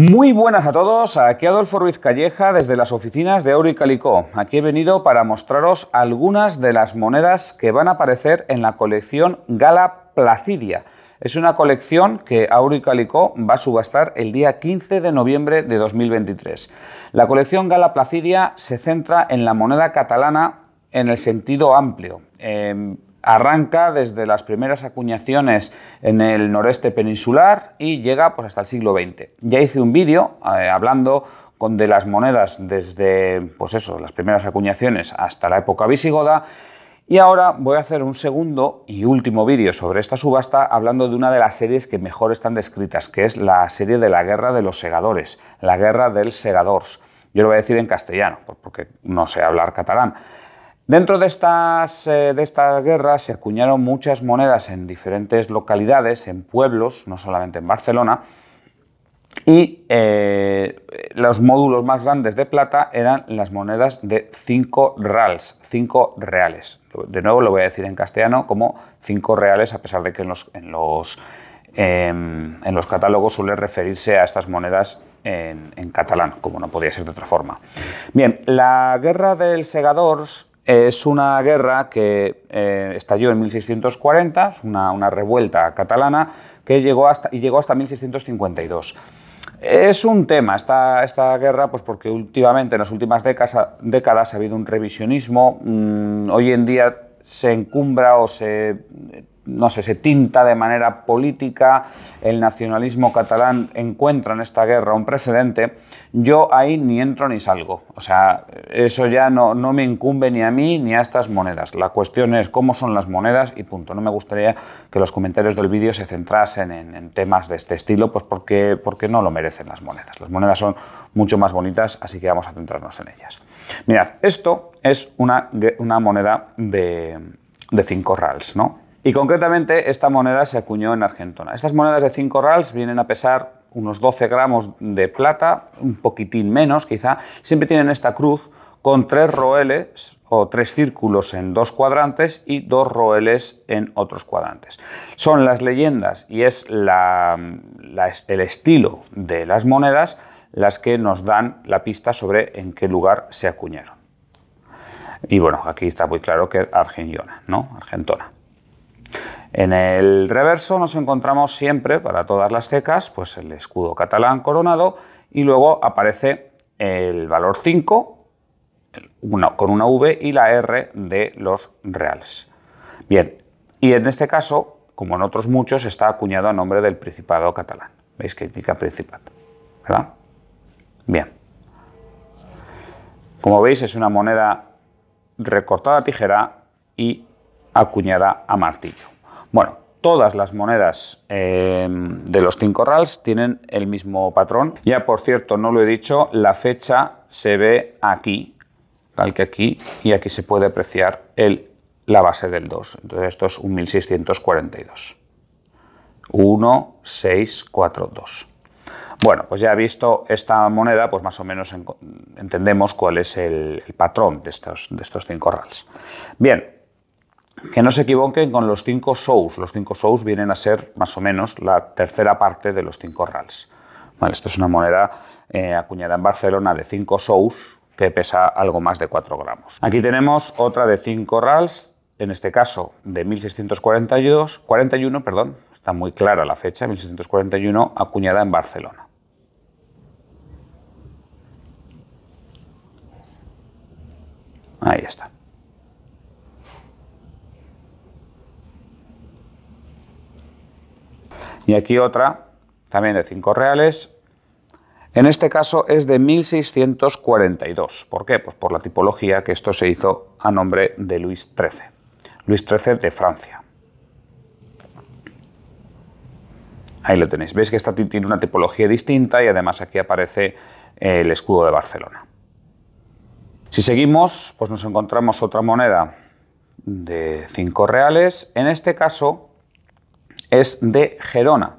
Muy buenas a todos, aquí Adolfo Ruiz Calleja desde las oficinas de Auricalicó. y Calicó. Aquí he venido para mostraros algunas de las monedas que van a aparecer en la colección Gala Placidia. Es una colección que Auro y Calicó va a subastar el día 15 de noviembre de 2023. La colección Gala Placidia se centra en la moneda catalana en el sentido amplio. Em, Arranca desde las primeras acuñaciones en el noreste peninsular y llega pues, hasta el siglo XX. Ya hice un vídeo eh, hablando con de las monedas desde pues eso, las primeras acuñaciones hasta la época visigoda. Y ahora voy a hacer un segundo y último vídeo sobre esta subasta hablando de una de las series que mejor están descritas, que es la serie de la guerra de los segadores, la guerra del segador. Yo lo voy a decir en castellano, porque no sé hablar catalán. Dentro de estas, eh, de guerras se acuñaron muchas monedas en diferentes localidades, en pueblos, no solamente en Barcelona, y eh, los módulos más grandes de plata eran las monedas de 5 rals, 5 reales. De nuevo lo voy a decir en castellano como 5 reales, a pesar de que en los, en los, em, en los catálogos suele referirse a estas monedas en, en, catalán, como no podía ser de otra forma. Bien, la guerra del Segadors es una guerra que eh, estalló en 1640, una, una, revuelta catalana que llegó hasta, y llegó hasta 1652. Es un tema esta, esta guerra, pues porque últimamente, en las últimas décadas, ha habido un revisionismo. Mm, hoy en día se encumbra o se no sé, se tinta de manera política, el nacionalismo catalán encuentra en esta guerra un precedente, yo ahí ni entro ni salgo. O sea, eso ya no, me incumbe ni a mí ni a estas monedas. La cuestión es cómo son las monedas y punto. No me gustaría que los comentarios del vídeo se centrasen en, temas de este estilo, pues porque, no lo merecen las monedas. Las monedas son mucho más bonitas, así que vamos a centrarnos en ellas. Mirad, esto es una, moneda de, de 5 rals, ¿no? Y concretamente esta moneda se acuñó en Argentona. Estas monedas de 5 rals vienen a pesar unos 12 gramos de plata, un poquitín menos quizá. Siempre tienen esta cruz con tres roeles o tres círculos en dos cuadrantes y dos roeles en otros cuadrantes. Son las leyendas y es el estilo de las monedas las que nos dan la pista sobre en qué lugar se acuñaron. Y bueno, aquí está muy claro que Argentona, ¿no? Argentona. En el reverso nos encontramos siempre, para todas las cecas, pues el escudo catalán coronado y luego aparece el valor 5 con una V y la R de los reales. Bien, y en este caso, como en otros muchos, está acuñado a nombre del Principado catalán. ¿Veis que indica Principado? ¿Verdad? Bien. Como veis, es una moneda recortada a tijera y acuñada a martillo. Bueno, todas las monedas em, de los cinco rals tienen el mismo patrón. Ya por cierto, no lo he dicho, la fecha se ve aquí, tal que aquí, y aquí se puede apreciar el, la base del 2. Entonces esto es un 1642. Bueno, pues ya visto esta moneda, pues más o menos entendemos cuál es el, patrón de estos, de estos cinco rals. Bien, que no se equivoquen con los cinco Sous, Los cinco Sous vienen a ser más o menos la tercera parte de los cinco rals. Vale, esto es una moneda eh, acuñada en Barcelona de 5 Sous que pesa algo más de 4 gramos. Aquí tenemos otra de 5 rals, en este caso de 1642, 41, perdón, está muy clara la fecha, 1641, acuñada en Barcelona. Ahí está. Y aquí otra, también de 5 reales. En este caso es de 1642. ¿Por qué? Pues por la tipología que esto se hizo a nombre de Luis XIII. Luis XIII de Francia. Ahí lo tenéis. Veis que esta tiene una tipología distinta y además aquí aparece el escudo de Barcelona. Si seguimos, pues nos encontramos otra moneda de 5 reales. En este caso, es de Gerona.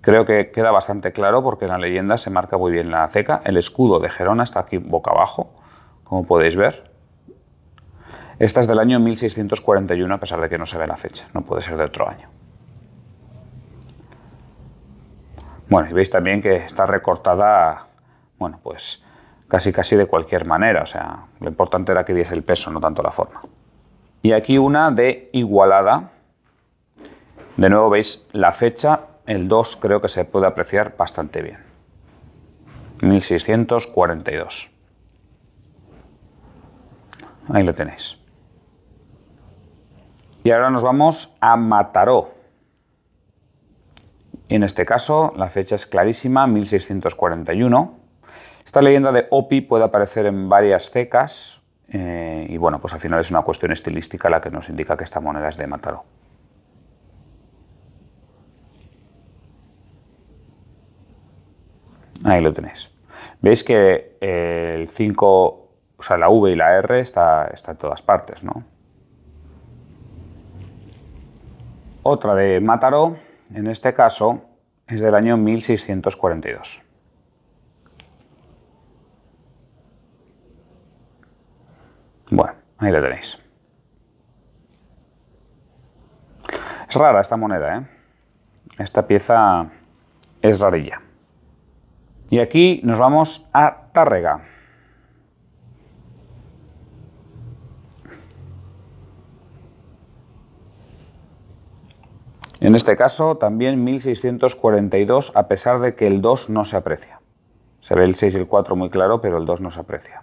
Creo que queda bastante claro porque en la leyenda se marca muy bien la ceca. El escudo de Gerona está aquí boca abajo, como podéis ver. Esta es del año 1641, a pesar de que no se ve la fecha, no puede ser de otro año. Bueno, y veis también que está recortada, bueno, pues casi casi de cualquier manera, o sea, lo importante era que diese el peso, no tanto la forma. Y aquí una de Igualada, de nuevo veis la fecha, el 2 creo que se puede apreciar bastante bien. 1642. Ahí lo tenéis. Y ahora nos vamos a Mataró. En este caso, la fecha es clarísima, 1641. Esta leyenda de Opi puede aparecer en varias cecas eh, y bueno, pues al final es una cuestión estilística la que nos indica que esta moneda es de Mataró. Ahí lo tenéis. Veis que eh, el 5, o sea, la V y la R está, está en todas partes, ¿no? Otra de Mataró, en este caso, es del año 1642. Bueno, ahí lo tenéis. Es rara esta moneda, ¿eh? Esta pieza es rarilla. Y aquí nos vamos a Tárrega. En este caso también 1642 a pesar de que el 2 no se aprecia. Se ve el 6 y el 4 muy claro, pero el 2 no se aprecia.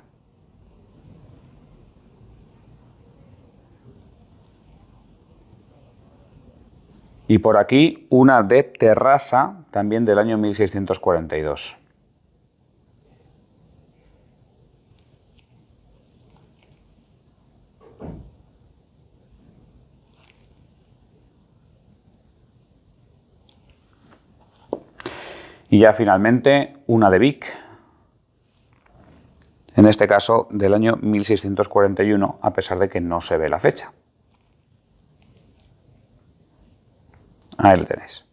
Y por aquí una de terraza también del año 1642. Y ya finalmente una de Vic, en este caso del año 1641, a pesar de que no se ve la fecha. Ahí lo tenéis.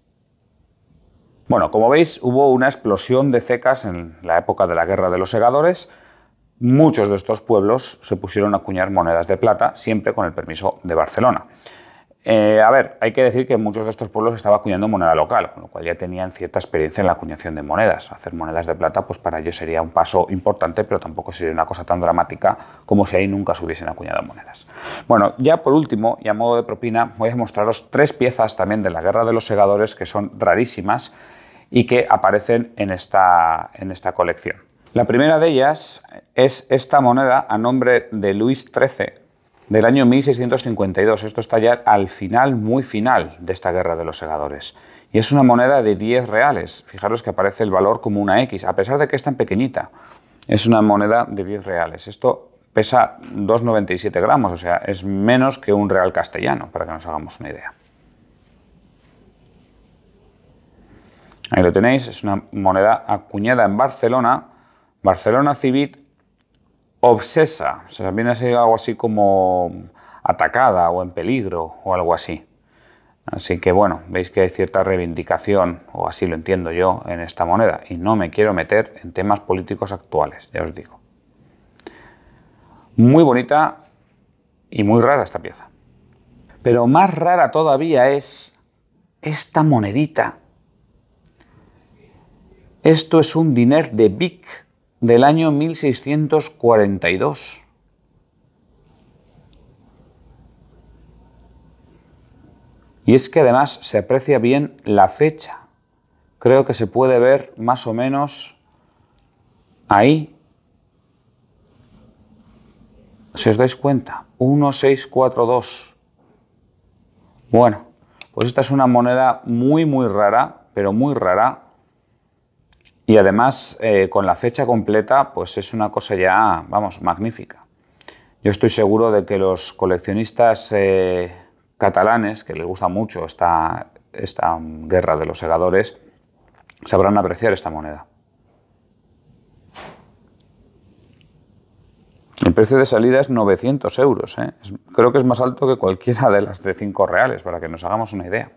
Bueno, como veis, hubo una explosión de cecas en la época de la Guerra de los Segadores. Muchos de estos pueblos se pusieron a acuñar monedas de plata, siempre con el permiso de Barcelona. Eh, a ver, hay que decir que muchos de estos pueblos estaba acuñando moneda local, con lo cual ya tenían cierta experiencia en la acuñación de monedas. Hacer monedas de plata, pues para ellos sería un paso importante, pero tampoco sería una cosa tan dramática como si ahí nunca se hubiesen acuñado monedas. Bueno, ya por último, y a modo de propina, voy a mostraros tres piezas también de la Guerra de los Segadores que son rarísimas y que aparecen en esta, en esta colección. La primera de ellas es esta moneda a nombre de Luis XIII, del año 1652. Esto está ya al final, muy final de esta guerra de los segadores. Y es una moneda de 10 reales. Fijaros que aparece el valor como una X, a pesar de que es tan pequeñita. Es una moneda de 10 reales. Esto pesa 2,97 gramos, o sea, es menos que un real castellano, para que nos hagamos una idea. Ahí lo tenéis, es una moneda acuñada en Barcelona, Barcelona Civit obsesa, o sea, viene a ser algo así como atacada o en peligro o algo así. Así que bueno, veis que hay cierta reivindicación, o así lo entiendo yo, en esta moneda, y no me quiero meter en temas políticos actuales, ya os digo. Muy bonita y muy rara esta pieza. Pero más rara todavía es esta monedita. Esto es un diner de BIC del año 1642. Y es que además se aprecia bien la fecha. Creo que se puede ver más o menos ahí. Si os dais cuenta, 1642. Bueno, pues esta es una moneda muy, muy rara, pero muy rara, y además, eh, con la fecha completa, pues es una cosa ya, vamos, magnífica. Yo estoy seguro de que los coleccionistas eh, catalanes, que les gusta mucho esta, esta guerra de los segadores, sabrán apreciar esta moneda. El precio de salida es 900 euros. ¿eh? Creo que es más alto que cualquiera de las de 5 reales, para que nos hagamos una idea.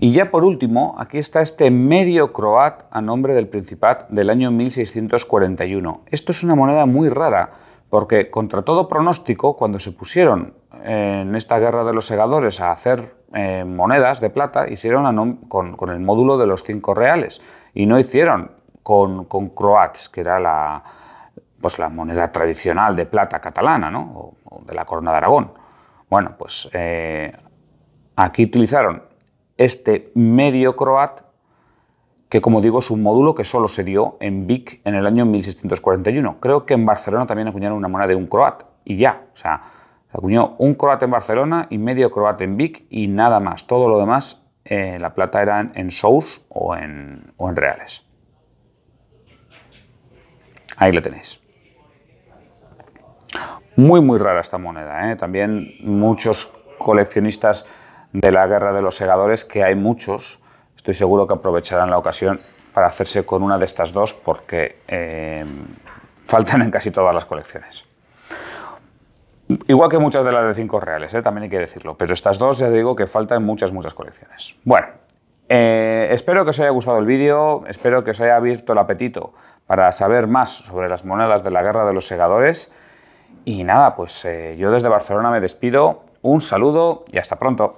Y ya por último, aquí está este medio croat a nombre del Principat del año 1641. Esto es una moneda muy rara, porque contra todo pronóstico, cuando se pusieron eh, en esta guerra de los segadores a hacer eh, monedas de plata, hicieron con, el módulo de los cinco reales y no hicieron con, croats, que era la, pues la moneda tradicional de plata catalana, ¿no? o, de la corona de Aragón. Bueno, pues eh, aquí utilizaron este medio croat, que como digo es un módulo que solo se dio en Vic en el año 1641. Creo que en Barcelona también acuñaron una moneda de un croat y ya, o sea, acuñó un croat en Barcelona y medio croat en Vic y nada más. Todo lo demás, eh, la plata era en, sous o en, reales. Ahí lo tenéis. Muy, muy rara esta moneda. Eh. También muchos coleccionistas de la guerra de los segadores, que hay muchos, estoy seguro que aprovecharán la ocasión para hacerse con una de estas dos porque eh, faltan en casi todas las colecciones. Igual que muchas de las de 5 reales, eh, también hay que decirlo, pero estas dos ya digo que faltan muchas, muchas colecciones. Bueno, eh, espero que os haya gustado el vídeo, espero que os haya abierto el apetito para saber más sobre las monedas de la guerra de los segadores. Y nada, pues yo desde Barcelona me despido, un saludo y hasta pronto.